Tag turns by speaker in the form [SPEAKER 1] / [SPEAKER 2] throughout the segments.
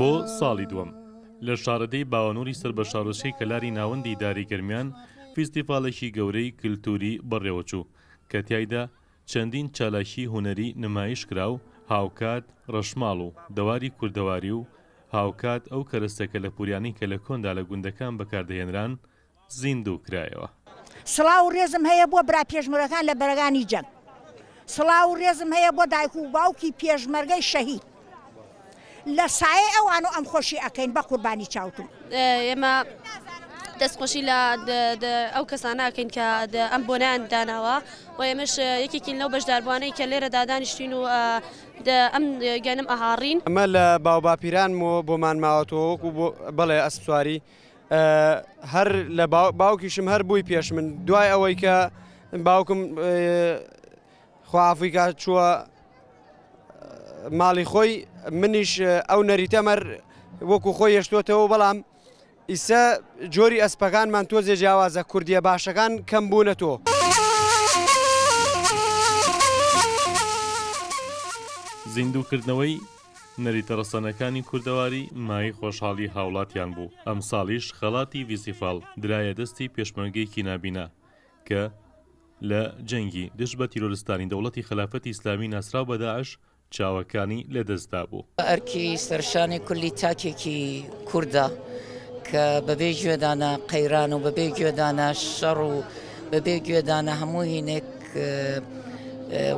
[SPEAKER 1] بۆ ساڵی دووەم لە شارەدەی باوانوری سەر بە شارۆشەی کەلاری ناوەندی داریگەرمیان فیسیفاالێکی گەورەی کللتوری بەڕێوەچوو کە تایدا چەندین چالاشی هوەری نمایش کرا و هاوکات ڕەشماڵ و دەواری کوردەواری و هاوکات ئەو کەرەستەکە لە پوریانی کە لە کۆندا لە گوندەکان بەکاردەهێنران زیندوو کرایەوە.
[SPEAKER 2] سڵاو ڕێزم هەیە بۆ برا پێشمەکان لە بەرگانی جەنگ. سڵاو و ڕێزم هەیە بۆ
[SPEAKER 3] دایک و باوکی پێشمەرگەی شەهید لە سایە ئەوان و ئەم خۆشی ئەەکەین بە قوربانی چاوتم ئێمە دەستخۆشی لە ئەو کەسانناکەین کە ئەم بۆنیان داناوە و ئێمەش یەکێکین لەو بەشداربوانەی کە لێرە دادانیشتین و ئەم گەنم ئەهاڕین ئەمە لە باوباپیرانەوە بۆمان ماوەتەوەکو بڵێ ئەسواری هەر لە باوکیشم هەر بووی پێش من دوای ئەوەی کە باوکم خوافیکا چووە ماڵی خۆی منیش ئەو نەریتەمەەر وەکو خۆی یشتوتەوە بەڵام ئیسە جۆری ئەسپەکانمان تۆزێ جیاوازە کوردیە باشەکان کەم بوونە تۆ.
[SPEAKER 1] زیندوکردنەوەی نەریتە ڕسەنەکانی کوردەواری مای خۆشحاڵی هاوڵاتیان بوو ئەم ساڵیش خەڵاتی ویسیفال درایە دەستی پێشمەرگەی کینابینا کە لە جەنگی دشت بە تیرۆلستانی دەوڵەتی خلافەتی ئیسلامی ناسرا بەداعش چاوەکانی لەدەستدا بوو
[SPEAKER 2] ئەرکی سەرشانی کولی تاکێکی کووردا کە بەبێ گوێدانە قەیران و بەبێ گوێدانە شەڕ و بەبێ گوێدانە هەموو هینێک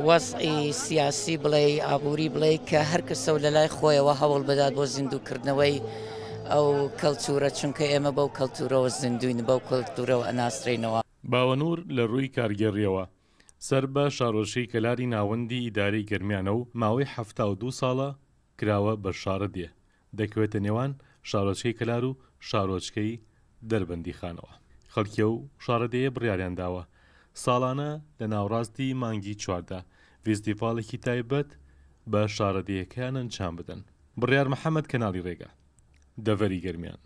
[SPEAKER 2] وەزعی سیاسی بڵێ ئابووری بڵێ کە هەرکەسە لە لای خۆیەوە هەوڵ بدات بۆ زیندوکردنەوەی ئەو کەلتورە چونکە ئێمە بەو کەلتورەوە زیندوین بەو کەلتورەوە ئەناسرینەوە
[SPEAKER 1] باوەنور لە ڕووی کارگەڕیەوە سەر بە شارۆشەی کەلاری ناوەندی ئیداری گرمیانە و ماوەی هەفتا و دو ساڵە کراوە بە شارە دێ دەکوێتە نێوان شارۆچکەی کەلار و شارۆچکەی دەربەندی خانەوە خەڵکیە و شارەدەیە بڕیاریان داوە ساڵانە لە ناوڕاستی مانگی چواردا فیستیفاڵێکی تایبەت بە شارەدەیەکەیان ئەنجام بدەن بڕیار محەممەد کەناڵی ڕێگە دەڤەری گرمیان